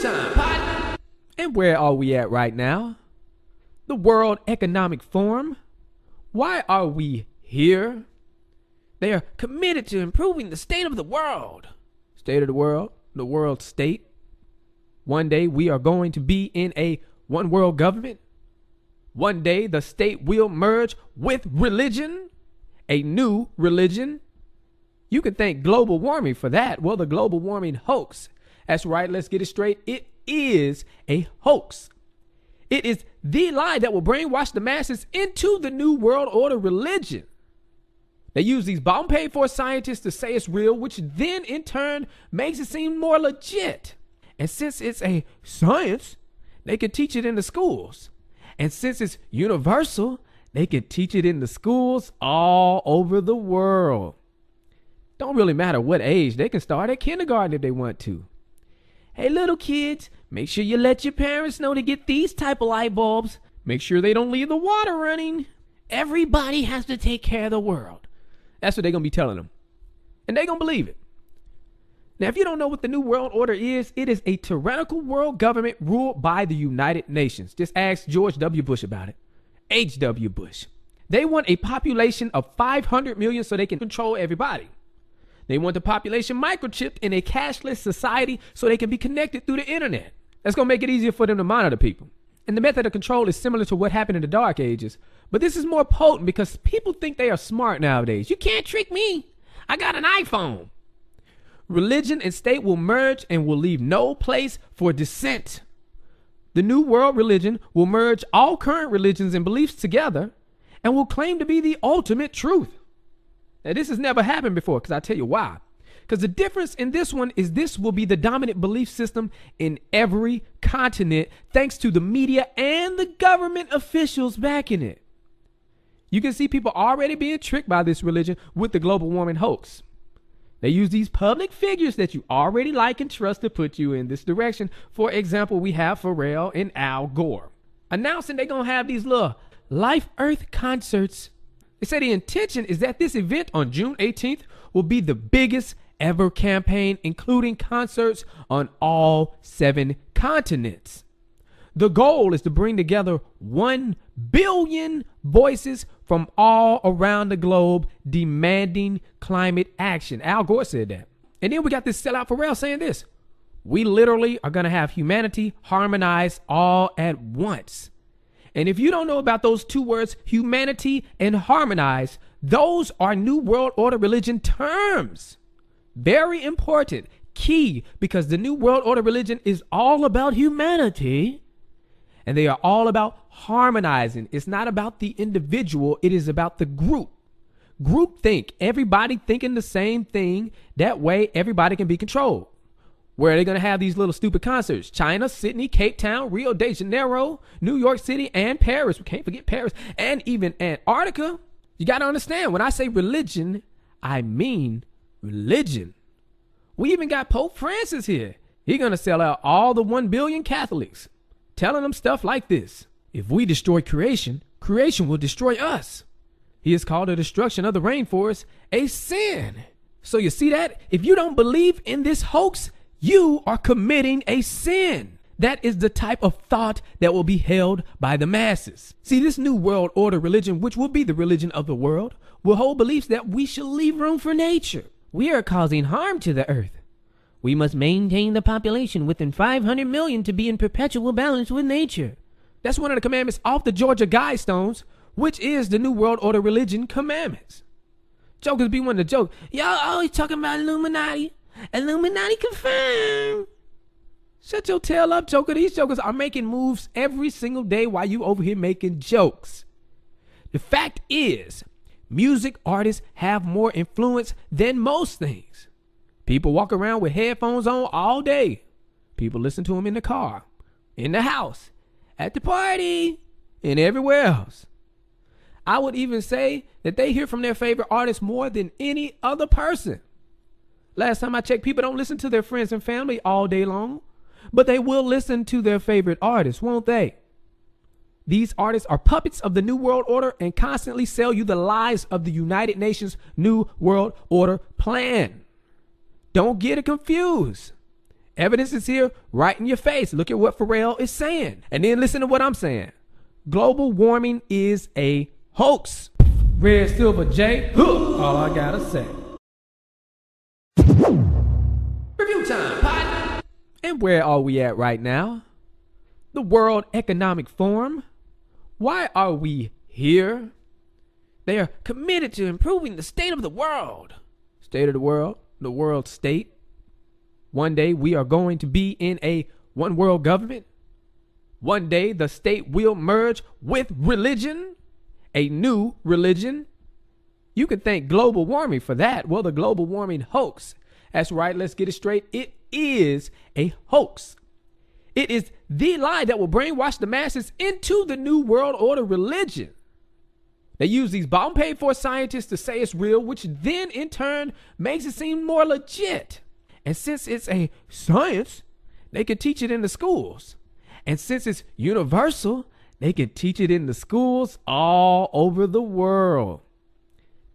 Time, and where are we at right now? The World Economic Forum? Why are we here? They are committed to improving the state of the world. State of the world, the world state. One day we are going to be in a one world government. One day the state will merge with religion, a new religion. You can thank global warming for that. Well, the global warming hoax that's right, let's get it straight. It is a hoax. It is the lie that will brainwash the masses into the New World Order religion. They use these bomb paid for scientists to say it's real, which then in turn makes it seem more legit. And since it's a science, they can teach it in the schools. And since it's universal, they can teach it in the schools all over the world. Don't really matter what age, they can start at kindergarten if they want to. Hey, little kids, make sure you let your parents know to get these type of light bulbs. Make sure they don't leave the water running. Everybody has to take care of the world. That's what they're going to be telling them. And they're going to believe it. Now, if you don't know what the New World Order is, it is a tyrannical world government ruled by the United Nations. Just ask George W. Bush about it. H.W. Bush. They want a population of 500 million so they can control everybody. They want the population microchipped in a cashless society so they can be connected through the internet. That's going to make it easier for them to monitor people. And the method of control is similar to what happened in the Dark Ages, but this is more potent because people think they are smart nowadays. You can't trick me. I got an iPhone. Religion and state will merge and will leave no place for dissent. The new world religion will merge all current religions and beliefs together and will claim to be the ultimate truth. Now, this has never happened before because i tell you why. Because the difference in this one is this will be the dominant belief system in every continent thanks to the media and the government officials backing it. You can see people already being tricked by this religion with the global warming hoax. They use these public figures that you already like and trust to put you in this direction. For example, we have Pharrell and Al Gore announcing they're going to have these little Life Earth concerts they say the intention is that this event on June 18th will be the biggest ever campaign, including concerts on all seven continents. The goal is to bring together 1 billion voices from all around the globe demanding climate action. Al Gore said that. And then we got this sellout Pharrell saying this. We literally are going to have humanity harmonize all at once. And if you don't know about those two words, humanity and harmonize, those are New World Order religion terms. Very important, key, because the New World Order religion is all about humanity and they are all about harmonizing. It's not about the individual, it is about the group. Group think, everybody thinking the same thing. That way, everybody can be controlled. Where are they going to have these little stupid concerts? China, Sydney, Cape Town, Rio de Janeiro, New York City, and Paris. We can't forget Paris and even Antarctica. You got to understand when I say religion, I mean religion. We even got Pope Francis here. He's going to sell out all the 1 billion Catholics, telling them stuff like this. If we destroy creation, creation will destroy us. He has called the destruction of the rainforest a sin. So you see that? If you don't believe in this hoax, you are committing a sin. That is the type of thought that will be held by the masses. See, this new world order religion, which will be the religion of the world, will hold beliefs that we should leave room for nature. We are causing harm to the earth. We must maintain the population within 500 million to be in perpetual balance with nature. That's one of the commandments off the Georgia Guidestones, which is the New World Order religion commandments. Jokers be one to joke. Y'all always talking about Illuminati. Illuminati confirmed. Shut your tail up, Joker. These jokers are making moves every single day while you over here making jokes. The fact is, music artists have more influence than most things. People walk around with headphones on all day. People listen to them in the car, in the house, at the party, and everywhere else. I would even say that they hear from their favorite artist more than any other person. Last time I checked, people don't listen to their friends and family all day long, but they will listen to their favorite artists, won't they? These artists are puppets of the New World Order and constantly sell you the lies of the United Nations New World Order plan. Don't get it confused. Evidence is here right in your face. Look at what Pharrell is saying. And then listen to what I'm saying. Global warming is a hoax. Red, silver, J. All I gotta say. Review time, partner. And where are we at right now? The World Economic Forum? Why are we here? They are committed to improving the state of the world. State of the world, the world state. One day we are going to be in a one world government. One day the state will merge with religion, a new religion. You can thank global warming for that. Well, the global warming hoax that's right, let's get it straight. It is a hoax. It is the lie that will brainwash the masses into the New World Order religion. They use these bomb paid for scientists to say it's real, which then in turn makes it seem more legit. And since it's a science, they can teach it in the schools. And since it's universal, they can teach it in the schools all over the world.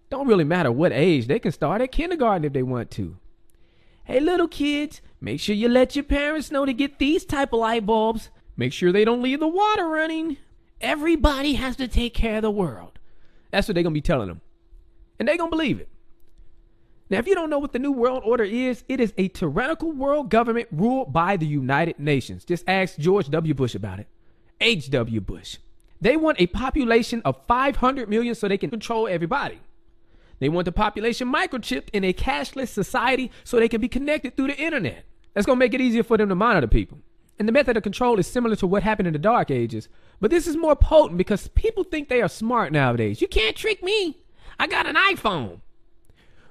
Don't really matter what age, they can start at kindergarten if they want to. Hey, little kids, make sure you let your parents know to get these type of light bulbs. Make sure they don't leave the water running. Everybody has to take care of the world. That's what they're going to be telling them. And they're going to believe it. Now, if you don't know what the New World Order is, it is a tyrannical world government ruled by the United Nations. Just ask George W. Bush about it. H.W. Bush. They want a population of 500 million so they can control everybody. They want the population microchipped in a cashless society so they can be connected through the internet. That's going to make it easier for them to monitor people. And the method of control is similar to what happened in the Dark Ages, but this is more potent because people think they are smart nowadays. You can't trick me. I got an iPhone.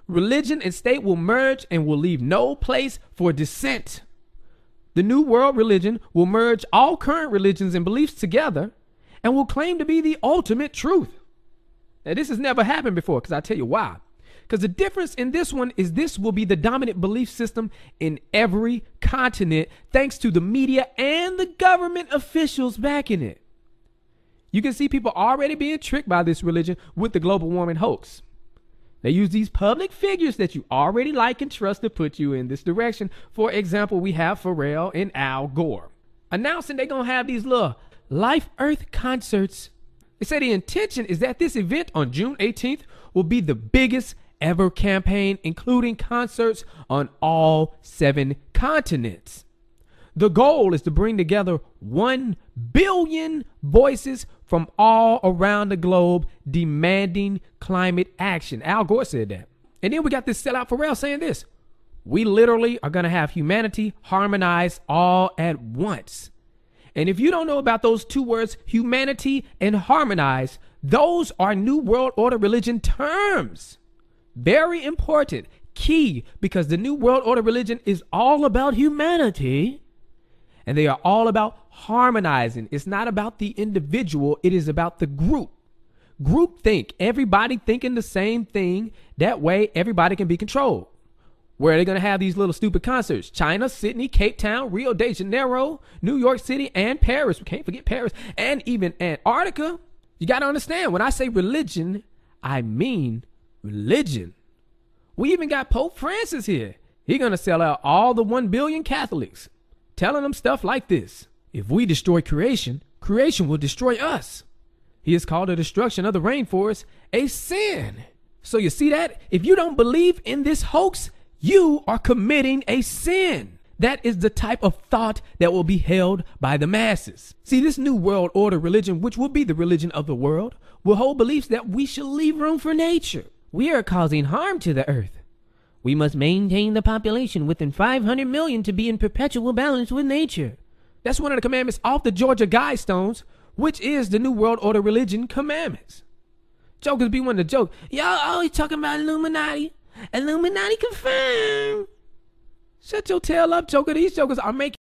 Religion and state will merge and will leave no place for dissent. The New World religion will merge all current religions and beliefs together and will claim to be the ultimate truth. Now, this has never happened before because i tell you why. Because the difference in this one is this will be the dominant belief system in every continent thanks to the media and the government officials backing it. You can see people already being tricked by this religion with the global warming hoax. They use these public figures that you already like and trust to put you in this direction. For example, we have Pharrell and Al Gore announcing they're going to have these little Life Earth concerts they say the intention is that this event on June 18th will be the biggest ever campaign, including concerts on all seven continents. The goal is to bring together 1 billion voices from all around the globe demanding climate action. Al Gore said that. And then we got this sellout Pharrell saying this. We literally are going to have humanity harmonize all at once. And if you don't know about those two words, humanity and harmonize, those are New World Order religion terms. Very important, key, because the New World Order religion is all about humanity and they are all about harmonizing. It's not about the individual, it is about the group. Group think, everybody thinking the same thing. That way, everybody can be controlled. Where are they going to have these little stupid concerts? China, Sydney, Cape Town, Rio de Janeiro, New York City, and Paris. We can't forget Paris and even Antarctica. You got to understand when I say religion, I mean religion. We even got Pope Francis here. He's going to sell out all the 1 billion Catholics, telling them stuff like this. If we destroy creation, creation will destroy us. He has called the destruction of the rainforest a sin. So you see that? If you don't believe in this hoax, you are committing a sin. That is the type of thought that will be held by the masses. See, this new world order religion, which will be the religion of the world, will hold beliefs that we should leave room for nature. We are causing harm to the earth. We must maintain the population within 500 million to be in perpetual balance with nature. That's one of the commandments off the Georgia Guidestones, which is the New World Order religion commandments. Jokers be one to joke. Y'all always talking about Illuminati. Illuminati confirmed. Shut your tail up, Joker. These jokers are making.